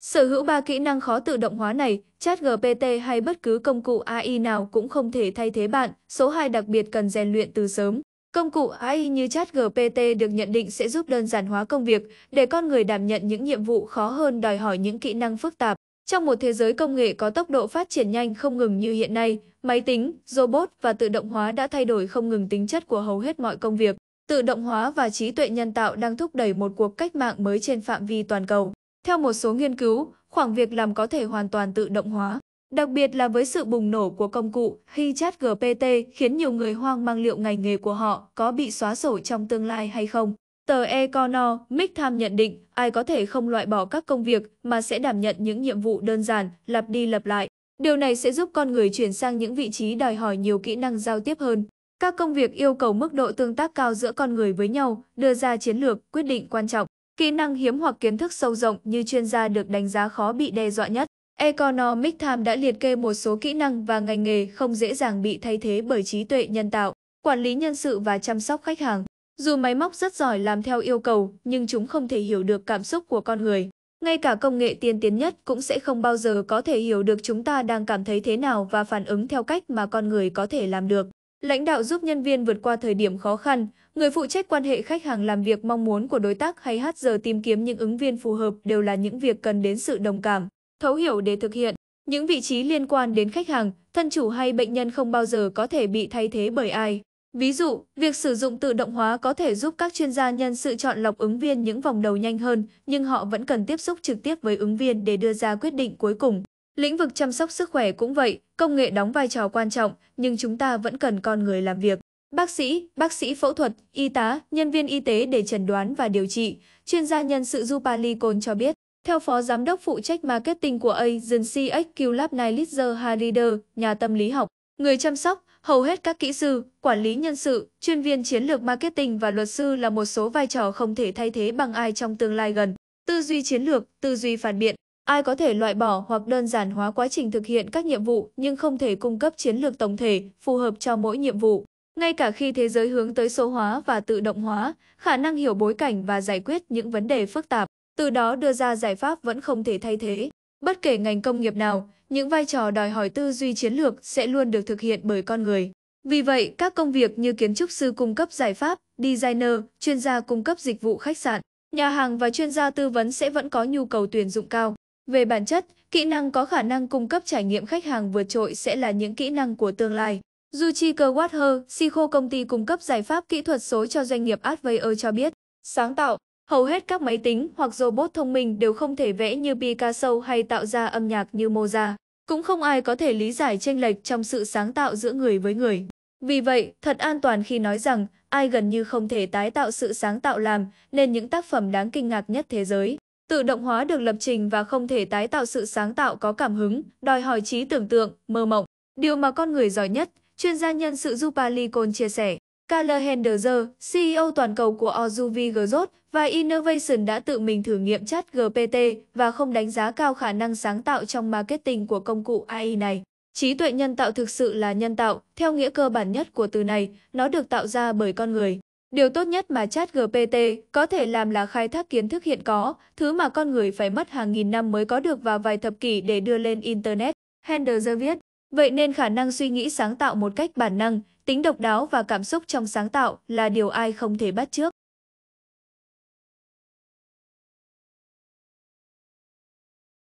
Sở hữu ba kỹ năng khó tự động hóa này, chat GPT hay bất cứ công cụ AI nào cũng không thể thay thế bạn, số 2 đặc biệt cần rèn luyện từ sớm. Công cụ AI như chat GPT được nhận định sẽ giúp đơn giản hóa công việc, để con người đảm nhận những nhiệm vụ khó hơn đòi hỏi những kỹ năng phức tạp. Trong một thế giới công nghệ có tốc độ phát triển nhanh không ngừng như hiện nay, máy tính, robot và tự động hóa đã thay đổi không ngừng tính chất của hầu hết mọi công việc. Tự động hóa và trí tuệ nhân tạo đang thúc đẩy một cuộc cách mạng mới trên phạm vi toàn cầu. Theo một số nghiên cứu, khoảng việc làm có thể hoàn toàn tự động hóa. Đặc biệt là với sự bùng nổ của công cụ HeChat GPT khiến nhiều người hoang mang liệu ngành nghề của họ có bị xóa sổ trong tương lai hay không. Tờ Economic Times nhận định ai có thể không loại bỏ các công việc mà sẽ đảm nhận những nhiệm vụ đơn giản, lặp đi lặp lại. Điều này sẽ giúp con người chuyển sang những vị trí đòi hỏi nhiều kỹ năng giao tiếp hơn. Các công việc yêu cầu mức độ tương tác cao giữa con người với nhau, đưa ra chiến lược, quyết định quan trọng. Kỹ năng hiếm hoặc kiến thức sâu rộng như chuyên gia được đánh giá khó bị đe dọa nhất. Economic Times đã liệt kê một số kỹ năng và ngành nghề không dễ dàng bị thay thế bởi trí tuệ nhân tạo, quản lý nhân sự và chăm sóc khách hàng. Dù máy móc rất giỏi làm theo yêu cầu, nhưng chúng không thể hiểu được cảm xúc của con người. Ngay cả công nghệ tiên tiến nhất cũng sẽ không bao giờ có thể hiểu được chúng ta đang cảm thấy thế nào và phản ứng theo cách mà con người có thể làm được. Lãnh đạo giúp nhân viên vượt qua thời điểm khó khăn, người phụ trách quan hệ khách hàng làm việc mong muốn của đối tác hay hát giờ tìm kiếm những ứng viên phù hợp đều là những việc cần đến sự đồng cảm, thấu hiểu để thực hiện. Những vị trí liên quan đến khách hàng, thân chủ hay bệnh nhân không bao giờ có thể bị thay thế bởi ai. Ví dụ, việc sử dụng tự động hóa có thể giúp các chuyên gia nhân sự chọn lọc ứng viên những vòng đầu nhanh hơn, nhưng họ vẫn cần tiếp xúc trực tiếp với ứng viên để đưa ra quyết định cuối cùng. Lĩnh vực chăm sóc sức khỏe cũng vậy, công nghệ đóng vai trò quan trọng, nhưng chúng ta vẫn cần con người làm việc. Bác sĩ, bác sĩ phẫu thuật, y tá, nhân viên y tế để chẩn đoán và điều trị, chuyên gia nhân sự Jupali Côn cho biết. Theo phó giám đốc phụ trách marketing của agency HQ Lab Nilitzer Harider, nhà tâm lý học, người chăm sóc, hầu hết các kỹ sư, quản lý nhân sự, chuyên viên chiến lược marketing và luật sư là một số vai trò không thể thay thế bằng ai trong tương lai gần. Tư duy chiến lược, tư duy phản biện Ai có thể loại bỏ hoặc đơn giản hóa quá trình thực hiện các nhiệm vụ nhưng không thể cung cấp chiến lược tổng thể phù hợp cho mỗi nhiệm vụ. Ngay cả khi thế giới hướng tới số hóa và tự động hóa, khả năng hiểu bối cảnh và giải quyết những vấn đề phức tạp, từ đó đưa ra giải pháp vẫn không thể thay thế. Bất kể ngành công nghiệp nào, những vai trò đòi hỏi tư duy chiến lược sẽ luôn được thực hiện bởi con người. Vì vậy, các công việc như kiến trúc sư cung cấp giải pháp, designer, chuyên gia cung cấp dịch vụ khách sạn, nhà hàng và chuyên gia tư vấn sẽ vẫn có nhu cầu tuyển dụng cao. Về bản chất, kỹ năng có khả năng cung cấp trải nghiệm khách hàng vượt trội sẽ là những kỹ năng của tương lai. Juchika Water, Sico công ty cung cấp giải pháp kỹ thuật số cho doanh nghiệp Advair cho biết, sáng tạo, hầu hết các máy tính hoặc robot thông minh đều không thể vẽ như Picasso hay tạo ra âm nhạc như Mozart. Cũng không ai có thể lý giải chênh lệch trong sự sáng tạo giữa người với người. Vì vậy, thật an toàn khi nói rằng ai gần như không thể tái tạo sự sáng tạo làm nên những tác phẩm đáng kinh ngạc nhất thế giới. Tự động hóa được lập trình và không thể tái tạo sự sáng tạo có cảm hứng, đòi hỏi trí tưởng tượng, mơ mộng. Điều mà con người giỏi nhất, chuyên gia nhân sự Zupalikon chia sẻ. Carl Henderzer, CEO toàn cầu của Ozuvi Grot và Innovation đã tự mình thử nghiệm chat GPT và không đánh giá cao khả năng sáng tạo trong marketing của công cụ AI này. Trí tuệ nhân tạo thực sự là nhân tạo, theo nghĩa cơ bản nhất của từ này, nó được tạo ra bởi con người. Điều tốt nhất mà chat GPT có thể làm là khai thác kiến thức hiện có, thứ mà con người phải mất hàng nghìn năm mới có được và vài thập kỷ để đưa lên Internet. Henderson viết, vậy nên khả năng suy nghĩ sáng tạo một cách bản năng, tính độc đáo và cảm xúc trong sáng tạo là điều ai không thể bắt chước.